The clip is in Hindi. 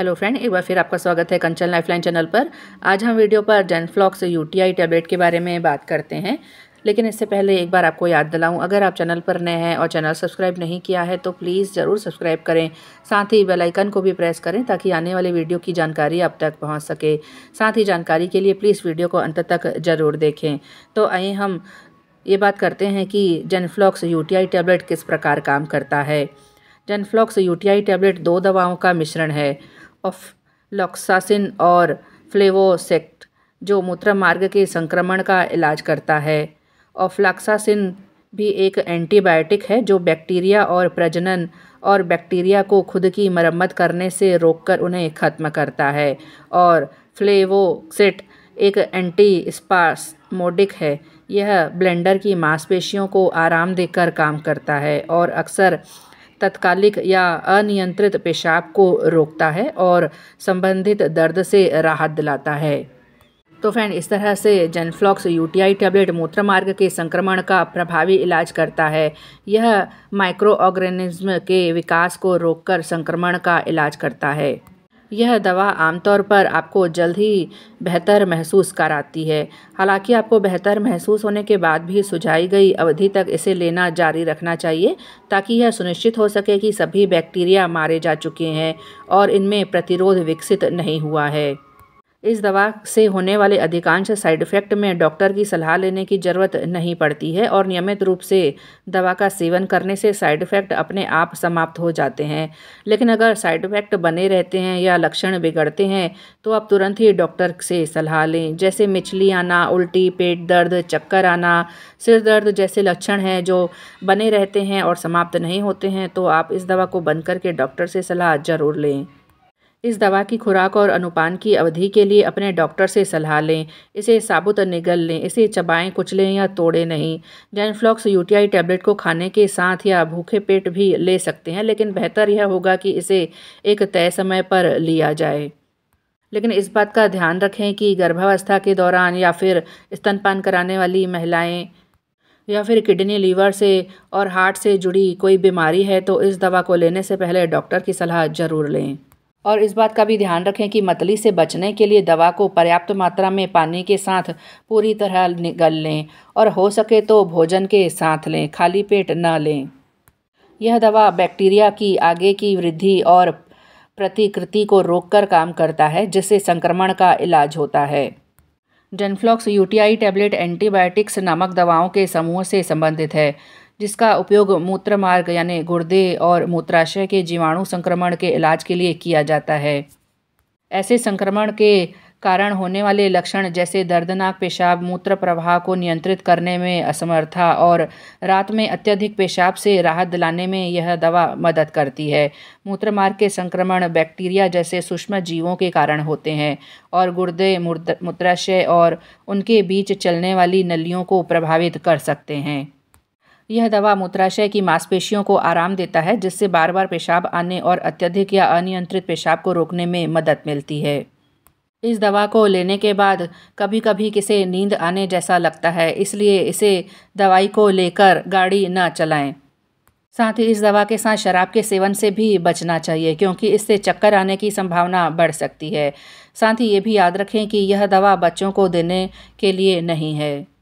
हेलो फ्रेंड एक बार फिर आपका स्वागत है कंचन लाइफलाइन चैनल पर आज हम वीडियो पर जेनफ्लॉक्स यूटीआई टैबलेट के बारे में बात करते हैं लेकिन इससे पहले एक बार आपको याद दिलाऊं अगर आप चैनल पर नए हैं और चैनल सब्सक्राइब नहीं किया है तो प्लीज़ ज़रूर सब्सक्राइब करें साथ ही बेल आइकन को भी प्रेस करें ताकि आने वाले वीडियो की जानकारी आप तक पहुंच सके साथ ही जानकारी के लिए प्लीज़ वीडियो को अंत तक ज़रूर देखें तो आइए हम ये बात करते हैं कि जेनफ्लॉक्स आई टैबलेट किस प्रकार काम करता है जेनफ्लॉक्स यू आई टैबलेट दो दवाओं का मिश्रण है ऑफ लॉक्सासिन और फ्लेवोसेक्ट जो मूत्र मार्ग के संक्रमण का इलाज करता है ऑफ्लाक्सासिन भी एक एंटीबायोटिक है जो बैक्टीरिया और प्रजनन और बैक्टीरिया को खुद की मरम्मत करने से रोककर उन्हें ख़त्म करता है और फ्लेवोसेट एक एंटी स्पासमोडिक है यह ब्लेंडर की मांसपेशियों को आराम देकर काम करता है और अक्सर तत्कालिक या अनियंत्रित पेशाब को रोकता है और संबंधित दर्द से राहत दिलाता है तो फ्रेंड इस तरह से जेनफ्लॉक्स यूटीआई टैबलेट मूत्रमार्ग के संक्रमण का प्रभावी इलाज करता है यह माइक्रो ऑर्गेनिज्म के विकास को रोककर संक्रमण का इलाज करता है यह दवा आमतौर पर आपको जल्द ही बेहतर महसूस कराती है हालांकि आपको बेहतर महसूस होने के बाद भी सुझाई गई अवधि तक इसे लेना जारी रखना चाहिए ताकि यह सुनिश्चित हो सके कि सभी बैक्टीरिया मारे जा चुके हैं और इनमें प्रतिरोध विकसित नहीं हुआ है इस दवा से होने वाले अधिकांश साइड इफ़ेक्ट में डॉक्टर की सलाह लेने की ज़रूरत नहीं पड़ती है और नियमित रूप से दवा का सेवन करने से साइड इफ़ेक्ट अपने आप समाप्त हो जाते हैं लेकिन अगर साइड इफ़ेक्ट बने रहते हैं या लक्षण बिगड़ते हैं तो आप तुरंत ही डॉक्टर से सलाह लें जैसे मिचली आना उल्टी पेट दर्द चक्कर आना सिर दर्द जैसे लक्षण हैं जो बने रहते हैं और समाप्त नहीं होते हैं तो आप इस दवा को बंद करके डॉक्टर से सलाह ज़रूर लें इस दवा की खुराक और अनुपान की अवधि के लिए अपने डॉक्टर से सलाह लें इसे साबुत निगल लें इसे चबाएं कुचलें या तोड़ें नहीं जेनफ्लॉक्स यूटीआई टैबलेट को खाने के साथ या भूखे पेट भी ले सकते हैं लेकिन बेहतर यह होगा कि इसे एक तय समय पर लिया जाए लेकिन इस बात का ध्यान रखें कि गर्भावस्था के दौरान या फिर स्तनपान कराने वाली महिलाएं या फिर किडनी लीवर से और हार्ट से जुड़ी कोई बीमारी है तो इस दवा को लेने से पहले डॉक्टर की सलाह ज़रूर लें और इस बात का भी ध्यान रखें कि मतली से बचने के लिए दवा को पर्याप्त मात्रा में पानी के साथ पूरी तरह निगल लें और हो सके तो भोजन के साथ लें खाली पेट न लें यह दवा बैक्टीरिया की आगे की वृद्धि और प्रतिकृति को रोककर काम करता है जिससे संक्रमण का इलाज होता है जनफ्लॉक्स यूटीआई टैबलेट एंटीबायोटिक्स नामक दवाओं के समूह से संबंधित है जिसका उपयोग मूत्र मार्ग यानी गुर्दे और मूत्राशय के जीवाणु संक्रमण के इलाज के लिए किया जाता है ऐसे संक्रमण के कारण होने वाले लक्षण जैसे दर्दनाक पेशाब मूत्र प्रवाह को नियंत्रित करने में असमर्था और रात में अत्यधिक पेशाब से राहत दिलाने में यह दवा मदद करती है मूत्रमार्ग के संक्रमण बैक्टीरिया जैसे सूक्ष्म जीवों के कारण होते हैं और गुर्दे मूत्राशय और उनके बीच चलने वाली नलियों को प्रभावित कर सकते हैं यह दवा मूत्राशय की मांसपेशियों को आराम देता है जिससे बार बार पेशाब आने और अत्यधिक या अनियंत्रित पेशाब को रोकने में मदद मिलती है इस दवा को लेने के बाद कभी कभी किसे नींद आने जैसा लगता है इसलिए इसे दवाई को लेकर गाड़ी न चलाएं साथ ही इस दवा के साथ शराब के सेवन से भी बचना चाहिए क्योंकि इससे चक्कर आने की संभावना बढ़ सकती है साथ ही ये भी याद रखें कि यह दवा बच्चों को देने के लिए नहीं है